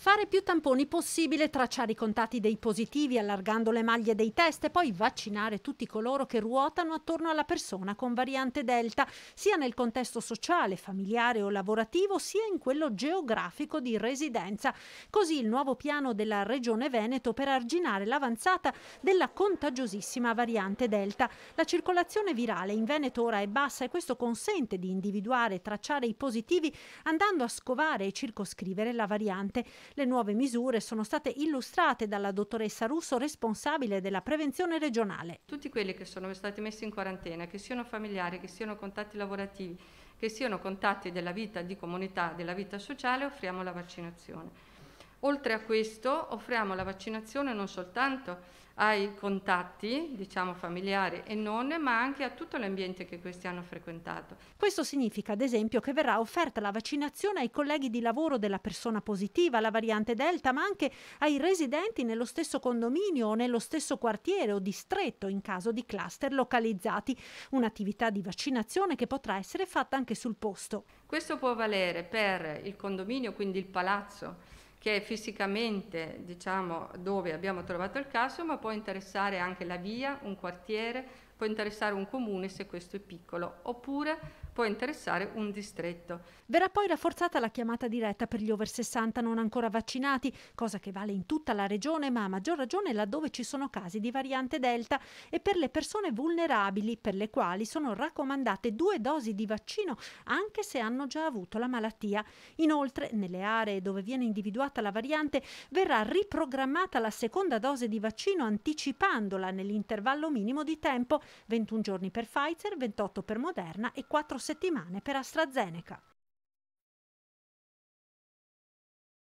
Fare più tamponi possibile, tracciare i contatti dei positivi allargando le maglie dei test e poi vaccinare tutti coloro che ruotano attorno alla persona con variante Delta, sia nel contesto sociale, familiare o lavorativo, sia in quello geografico di residenza. Così il nuovo piano della Regione Veneto per arginare l'avanzata della contagiosissima variante Delta. La circolazione virale in Veneto ora è bassa e questo consente di individuare e tracciare i positivi andando a scovare e circoscrivere la variante. Le nuove misure sono state illustrate dalla dottoressa Russo, responsabile della prevenzione regionale. Tutti quelli che sono stati messi in quarantena, che siano familiari, che siano contatti lavorativi, che siano contatti della vita di comunità, della vita sociale, offriamo la vaccinazione. Oltre a questo offriamo la vaccinazione non soltanto ai contatti, diciamo familiari e non, ma anche a tutto l'ambiente che questi hanno frequentato. Questo significa, ad esempio, che verrà offerta la vaccinazione ai colleghi di lavoro della persona positiva, la variante Delta, ma anche ai residenti nello stesso condominio o nello stesso quartiere o distretto in caso di cluster localizzati. Un'attività di vaccinazione che potrà essere fatta anche sul posto. Questo può valere per il condominio, quindi il palazzo che è fisicamente diciamo, dove abbiamo trovato il caso, ma può interessare anche la via, un quartiere, può interessare un comune se questo è piccolo, oppure può interessare un distretto. Verrà poi rafforzata la chiamata diretta per gli over 60 non ancora vaccinati, cosa che vale in tutta la regione, ma a maggior ragione laddove ci sono casi di variante Delta e per le persone vulnerabili, per le quali sono raccomandate due dosi di vaccino anche se hanno già avuto la malattia. Inoltre, nelle aree dove viene individuata la variante, verrà riprogrammata la seconda dose di vaccino anticipandola nell'intervallo minimo di tempo 21 giorni per Pfizer, 28 per Moderna e 4 settimane per AstraZeneca.